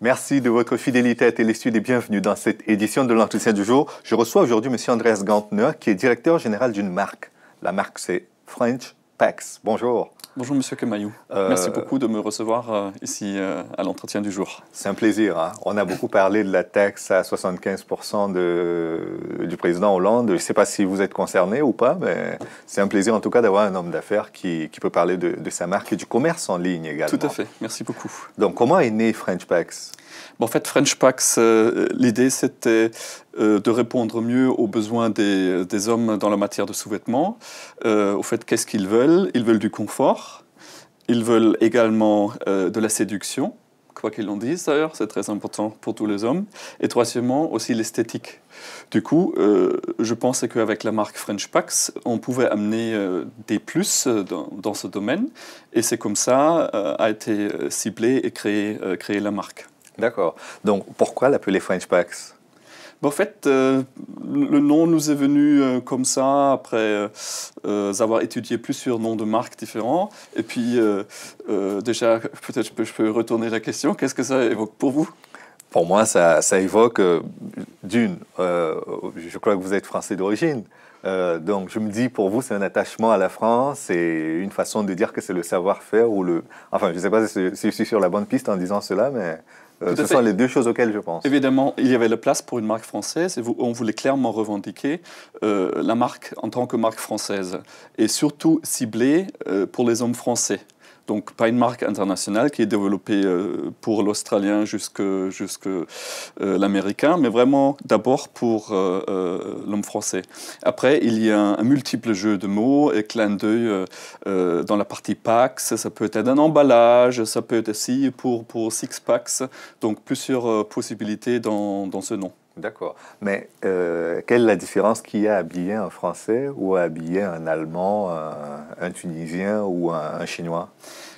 Merci de votre fidélité à Télestude et bienvenue dans cette édition de l'entretien du jour. Je reçois aujourd'hui M. Andreas Gantner, qui est directeur général d'une marque. La marque, c'est French Pax. Bonjour. Bonjour Monsieur Kemayou. Euh, Merci beaucoup de me recevoir euh, ici euh, à l'entretien du jour. C'est un plaisir. Hein. On a beaucoup parlé de la taxe à 75% de, du président Hollande. Je ne sais pas si vous êtes concerné ou pas, mais c'est un plaisir en tout cas d'avoir un homme d'affaires qui, peut parler de, sa marque et du commerce en ligne également. Tout à fait. Merci beaucoup. Donc comment est né French Pax En fait, French Pax, l'idée c'était euh, de répondre mieux aux besoins des, hommes dans la matière de sous-vêtements, euh, au fait qu'est-ce qu'ils veulent. Ils veulent du confort, ils veulent également euh, de la séduction, quoi qu'ils en disent d'ailleurs, c'est très important pour tous les hommes. Et troisièmement, aussi l'esthétique. Du coup, je pensais qu'avec la marque French Pax, on pouvait amener des plus dans, ce domaine. Et c'est comme ça a été ciblé et créé, la marque. D'accord. Donc pourquoi l'appeler French Pax en fait, euh, le nom nous est venu euh, comme ça, après euh, avoir étudié plusieurs noms de marques différents. Et puis, déjà, peut-être je peux, je peux retourner la question. Qu'est-ce que ça évoque pour vous Pour moi, ça, ça évoque, d'une, je crois que vous êtes français d'origine. donc, je me dis, pour vous, c'est un attachement à la France, c'est une façon de dire que c'est le savoir-faire ou le. Enfin, je ne sais pas si je suis sur la bonne piste en disant cela, mais euh, ce sont les deux choses auxquelles je pense. Évidemment, il y avait la place pour une marque française et on voulait clairement revendiquer euh, la marque en tant que marque française et surtout ciblée euh, pour les hommes français. Donc pas une marque internationale qui est développée euh, pour l'Australien jusque, jusque euh, l'Américain, mais vraiment d'abord pour euh, l'homme français. Après, il y a un, multiple jeu de mots et clin d'œil dans la partie Pax. Ça peut être un emballage, ça peut être aussi pour, pour Six Packs. Donc plusieurs possibilités dans, dans ce nom. D'accord. Mais euh, quelle est la différence qu'il y a à habiller un Français ou à habiller un Allemand, un, Tunisien ou un Chinois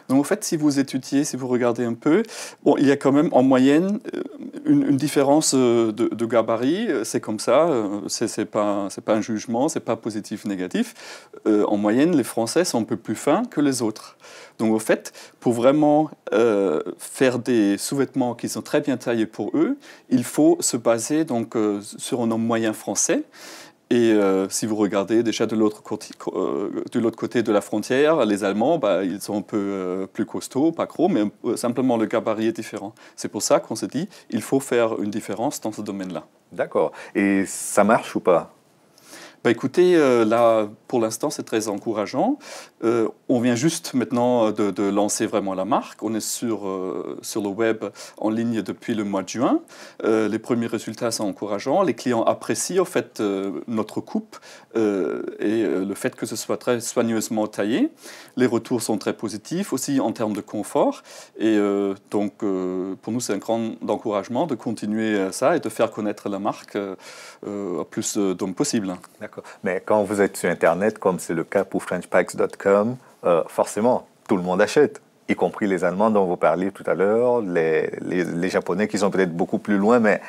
donc en fait, si vous étudiez, si vous regardez un peu, bon, il y a quand même en moyenne euh, une, différence euh, de, gabarit. Euh, c'est comme ça, c'est pas, pas un jugement, c'est pas positif, négatif. en moyenne, les Français sont un peu plus fins que les autres. Donc au fait, pour vraiment faire des sous-vêtements qui sont très bien taillés pour eux, il faut se baser donc sur un homme moyen français. Et euh, si vous regardez déjà euh, de l'autre côté de la frontière, les Allemands, bah, ils sont un peu euh, plus costauds, pas gros, mais simplement le gabarit est différent. C'est pour ça qu'on s'est dit, il faut faire une différence dans ce domaine-là. D'accord. Et ça marche ou pas bah, écoutez, euh, là, pour l'instant, c'est très encourageant. Euh, on vient juste maintenant euh, de, lancer vraiment la marque. On est sur, sur le web en ligne depuis le mois de juin. les premiers résultats sont encourageants. Les clients apprécient en fait notre coupe et le fait que ce soit très soigneusement taillé. Les retours sont très positifs aussi en termes de confort. Et donc, pour nous, c'est un grand encouragement de continuer ça et de faire connaître la marque au plus d'hommes possible. D'accord. Mais quand vous êtes sur Internet, comme c'est le cas pour FrenchPacks.com, euh, forcément, tout le monde achète, y compris les Allemands dont vous parliez tout à l'heure, les, Japonais qui sont peut-être beaucoup plus loin, mais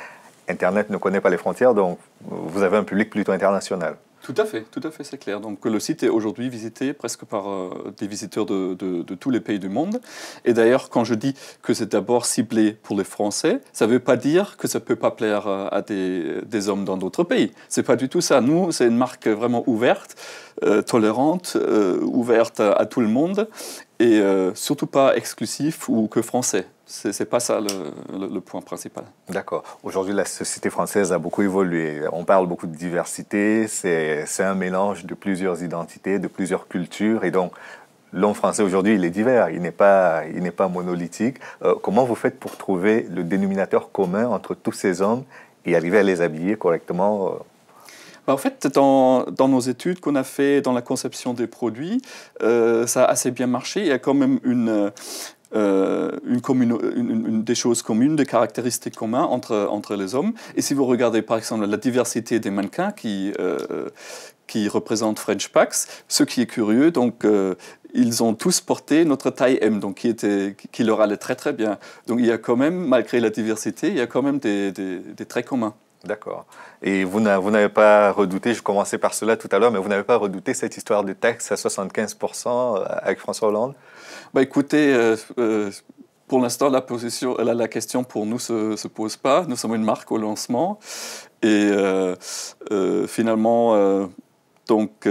Internet ne connaît pas les frontières, donc vous avez un public plutôt international. Tout à fait, tout à fait, c'est clair. Donc le site est aujourd'hui visité presque par euh, des visiteurs de, tous les pays du monde. Et d'ailleurs, quand je dis que c'est d'abord ciblé pour les Français, ça ne veut pas dire que ça ne peut pas plaire euh, à des, hommes dans d'autres pays. C'est pas du tout ça. Nous, c'est une marque vraiment ouverte, euh, tolérante, ouverte à, tout le monde et euh, surtout pas exclusif ou que français. Ce n'est pas ça le, point principal. D'accord. Aujourd'hui, la société française a beaucoup évolué. On parle beaucoup de diversité, c'est un mélange de plusieurs identités, de plusieurs cultures. Et donc, l'homme français aujourd'hui, il est divers, il n'est pas, il pas monolithique. Euh, comment vous faites pour trouver le dénominateur commun entre tous ces hommes et arriver à les habiller correctement euh, bah, en fait, dans, nos études qu'on a fait dans la conception des produits, euh, ça a assez bien marché. Il y a quand même euh, une, une, des choses communes, des caractéristiques communes entre, entre les hommes. Et si vous regardez par exemple la diversité des mannequins qui, euh, qui représentent French packs ce qui est curieux, donc ils ont tous porté notre taille M, donc qui, était, qui leur allait très très bien. Donc il y a quand même, malgré la diversité, il y a quand même des, des traits communs. D'accord. Et vous n'avez pas redouté, je commençais par cela tout à l'heure, mais vous n'avez pas redouté cette histoire de taxe à 75% euh, avec François Hollande bah Écoutez, euh, euh, pour l'instant, la, la, question pour nous ne se, pose pas. Nous sommes une marque au lancement. Et finalement, donc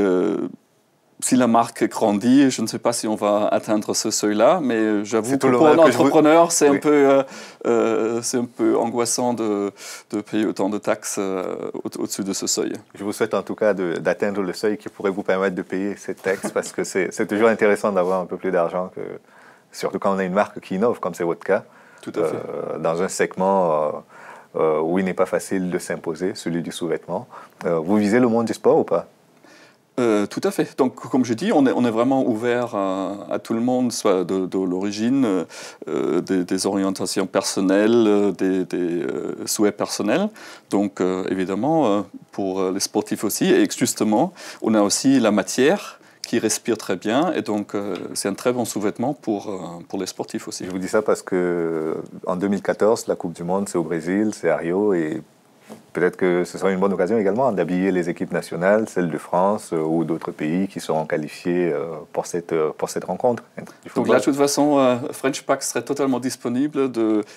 si la marque grandit, je ne sais pas si on va atteindre ce seuil-là, mais j'avoue que pour un entrepreneur, c'est un, peu, euh, euh un peu angoissant de, de, payer autant de taxes euh, au-dessus de ce seuil. Je vous souhaite en tout cas d'atteindre le seuil qui pourrait vous permettre de payer ces taxes, parce que c'est toujours intéressant d'avoir un peu plus d'argent, surtout quand on a une marque qui innove, comme c'est votre cas, euh, dans un segment... où il n'est pas facile de s'imposer, celui du sous-vêtement. vous visez le monde du sport ou pas euh, tout à fait. Donc, comme je dis, on est, on est vraiment ouvert à, tout le monde, soit de, l'origine, euh, des, orientations personnelles, euh, des, souhaits personnels. Donc, évidemment, pour les sportifs aussi. Et justement, on a aussi la matière qui respire très bien. Et donc, c'est un très bon sous-vêtement pour, pour les sportifs aussi. Je vous dis ça parce que en 2014, la Coupe du Monde, c'est au Brésil, c'est à Rio. Et Peut-être que ce sera une bonne occasion également d'habiller les équipes nationales, celles de France euh, ou d'autres pays qui seront qualifiés euh, pour, cette, euh, pour cette rencontre. Donc là, de toute façon, French Pack serait totalement disponible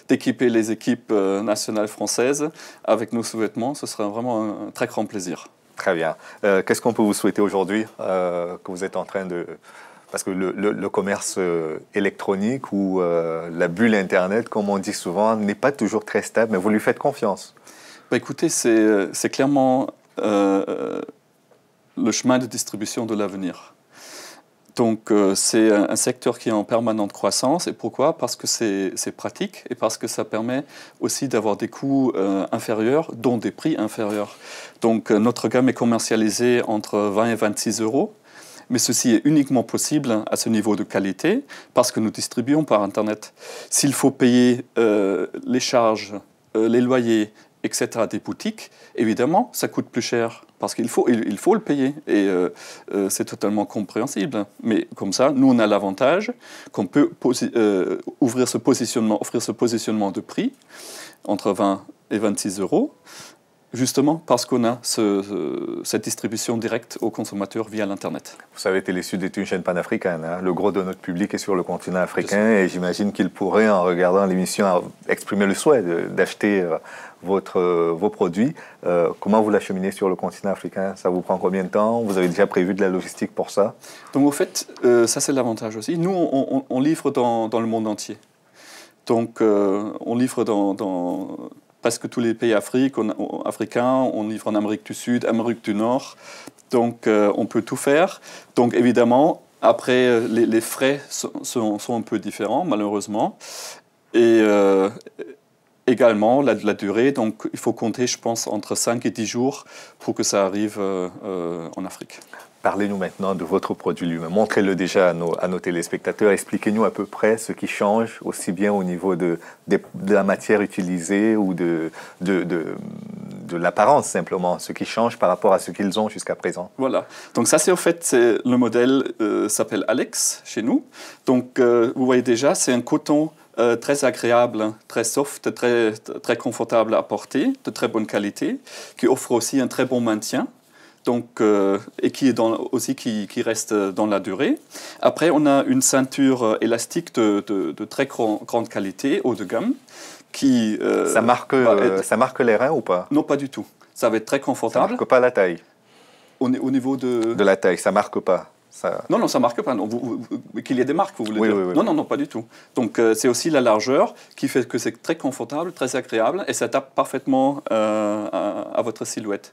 d'équiper les équipes nationales françaises avec nos sous-vêtements. Ce serait vraiment un, très grand plaisir. Très bien. Qu'est-ce qu'on peut vous souhaiter aujourd'hui que vous êtes en train de... Parce que le, le, le commerce électronique ou la bulle Internet, comme on dit souvent, n'est pas toujours très stable, mais vous lui faites confiance. Bah, écoutez, c'est euh, clairement euh, le chemin de distribution de l'avenir. Donc euh, c'est un, secteur qui est en permanente croissance. Et pourquoi Parce que c'est pratique et parce que ça permet aussi d'avoir des coûts inférieurs, dont des prix inférieurs. Donc notre gamme est commercialisée entre 20 et 26 euros. Mais ceci est uniquement possible à ce niveau de qualité parce que nous distribuons par Internet. S'il faut payer les charges, les loyers, etc., des boutiques, évidemment, ça coûte plus cher parce qu'il faut, il, faut le payer et euh, euh, c'est totalement compréhensible. Mais comme ça, nous, on a l'avantage qu'on peut euh, ouvrir ce positionnement, offrir ce positionnement de prix entre 20 et 26 euros Justement parce qu'on a ce, cette distribution directe aux consommateurs via l'Internet. Vous savez, Télésud est une chaîne panafricaine. Hein le gros de notre public est sur le continent africain et j'imagine qu'il pourrait, en regardant l'émission, exprimer le souhait d'acheter euh, votre, euh, vos produits. Euh, comment vous l'acheminez sur le continent africain Ça vous prend combien de temps Vous avez déjà prévu de la logistique pour ça Donc au fait, ça c'est l'avantage aussi. Nous, on, livre dans, le monde entier. Donc on livre dans parce que tous les pays africains, on, africains, on livre en Amérique du Sud, Amérique du Nord, donc euh, on peut tout faire. Donc évidemment, après, euh, les, frais sont, un peu différents, malheureusement. Et euh, également, la, durée, donc il faut compter, je pense, entre 5 et 10 jours pour que ça arrive en Afrique. Parlez-nous maintenant de votre produit lui-même. Montrez-le déjà à nos, téléspectateurs. Expliquez-nous à peu près ce qui change, aussi bien au niveau de, de, la matière utilisée ou de, de, l'apparence simplement, ce qui change par rapport à ce qu'ils ont jusqu'à présent. Voilà. Donc ça, c'est en fait, le modèle euh, s'appelle Alex chez nous. Donc euh, vous voyez déjà, c'est un coton euh, très agréable, hein, très soft, très, très confortable à porter, de très bonne qualité, qui offre aussi un très bon maintien donc, euh, et qui est aussi qui, reste dans la durée. Après, on a une ceinture euh, élastique de, très grande qualité, haut de gamme, qui... Euh, ça, marque, ça marque les reins ou pas Non, pas du tout. Ça va être très confortable. Ça marque pas la taille au, niveau de... De la taille, ça marque pas Non, non, ça marque pas. Qu'il y ait des marques, vous voulez dire oui, oui, Non, non, non, pas du tout. Donc, c'est aussi la largeur qui fait que c'est très confortable, très agréable et ça tape parfaitement à votre silhouette.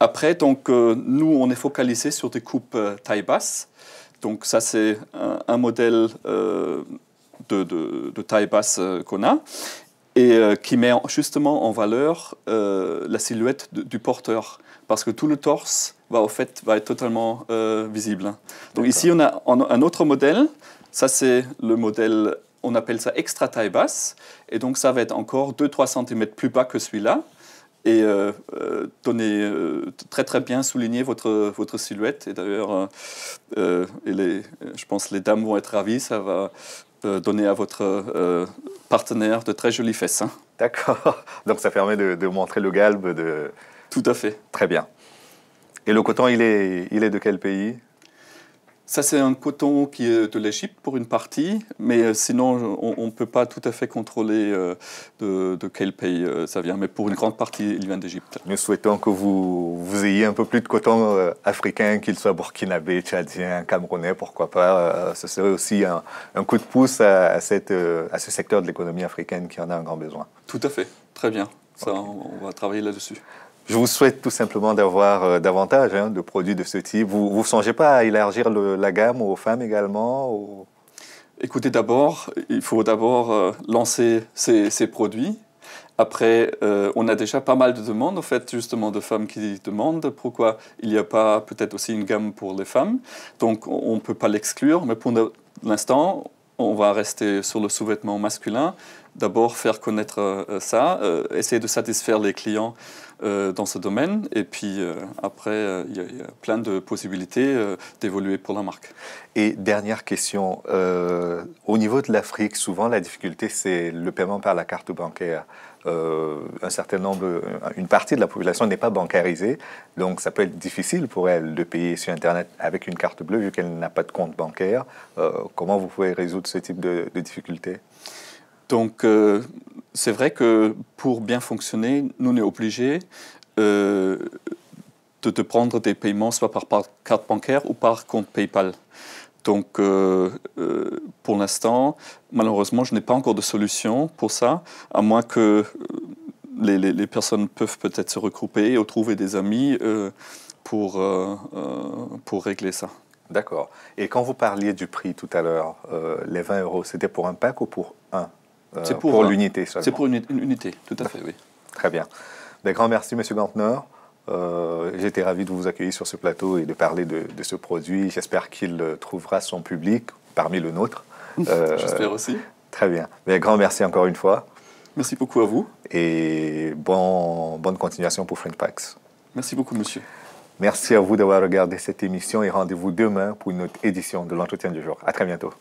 Après, donc, euh, nous, on est focalisé sur des coupes euh, taille basse. Donc ça, c'est un, modèle euh, de, taille basse qu'on a et qui met justement en valeur la silhouette du porteur parce que tout le torse va, en fait, va être totalement visible. Hein. Donc ici, on a un autre modèle. Ça, c'est le modèle, on appelle ça extra taille basse. Et donc, ça va être encore 2-3 cm plus bas que celui-là. Et euh, euh, euh, très très bien souligner votre, votre silhouette. Et d'ailleurs, euh, je pense les dames vont être ravies. Ça va donner à votre partenaire de très jolies fesses. Hein. D'accord. Donc ça permet de, de, montrer le galbe de. Tout à fait. Très bien. Et le coton, il est, il est de quel pays ça, c'est un coton qui est de l'Égypte pour une partie, mais euh, sinon, on ne peut pas tout à fait contrôler euh, de, quel pays euh, ça vient. Mais pour une grande partie, il vient d'Égypte. Nous souhaitons que vous, ayez un peu plus de coton africain, qu'il soit burkinabé, tchadien, camerounais, pourquoi pas. ce serait aussi un, coup de pouce à, ce secteur de l'économie africaine qui en a un grand besoin. Tout à fait, très bien. on va travailler là-dessus. Je vous souhaite tout simplement d'avoir euh, davantage hein, de produits de ce type. Vous ne songez pas à élargir la gamme aux femmes également Écoutez, d'abord, il faut d'abord euh, lancer ces, produits. Après, euh, on a déjà pas mal de demandes, en fait, justement, de femmes qui demandent pourquoi il n'y a pas peut-être aussi une gamme pour les femmes. Donc, on ne peut pas l'exclure, mais pour l'instant, on va rester sur le sous-vêtement masculin d'abord faire connaître euh, euh, ça, euh, essayer de satisfaire les clients dans ce domaine. Et puis après, il y, a plein de possibilités d'évoluer pour la marque. Et dernière question, au niveau de l'Afrique, souvent la difficulté, c'est le paiement par la carte bancaire. un certain nombre, une partie de la population n'est pas bancarisée, donc ça peut être difficile pour elle de payer sur Internet avec une carte bleue vu qu'elle n'a pas de compte bancaire. comment vous pouvez résoudre ce type de, de difficultés donc, euh, c'est vrai que pour bien fonctionner, nous, on est obligé euh, de, te prendre des paiements soit par, carte bancaire ou par compte PayPal. Donc, euh, pour l'instant, malheureusement, je n'ai pas encore de solution pour ça, à moins que les, les personnes peuvent peut-être se regrouper ou trouver des amis pour, pour régler ça. D'accord. Et quand vous parliez du prix tout à l'heure, les 20 euros, c'était pour un pack ou pour un euh, C'est pour hein. l'unité C'est pour une, unité, tout à bah, fait, oui. Très bien. Grand grand merci, Monsieur Gantner. Euh, j'étais ravi de vous accueillir sur ce plateau et de parler de, ce produit. J'espère qu'il euh, trouvera son public parmi le nôtre. J'espère aussi. Très bien. grand merci encore une fois. Merci beaucoup à vous. Et bon, bonne continuation pour French Merci beaucoup, monsieur. Merci à vous d'avoir regardé cette émission et rendez-vous demain pour une autre édition de l'entretien du jour. À très bientôt.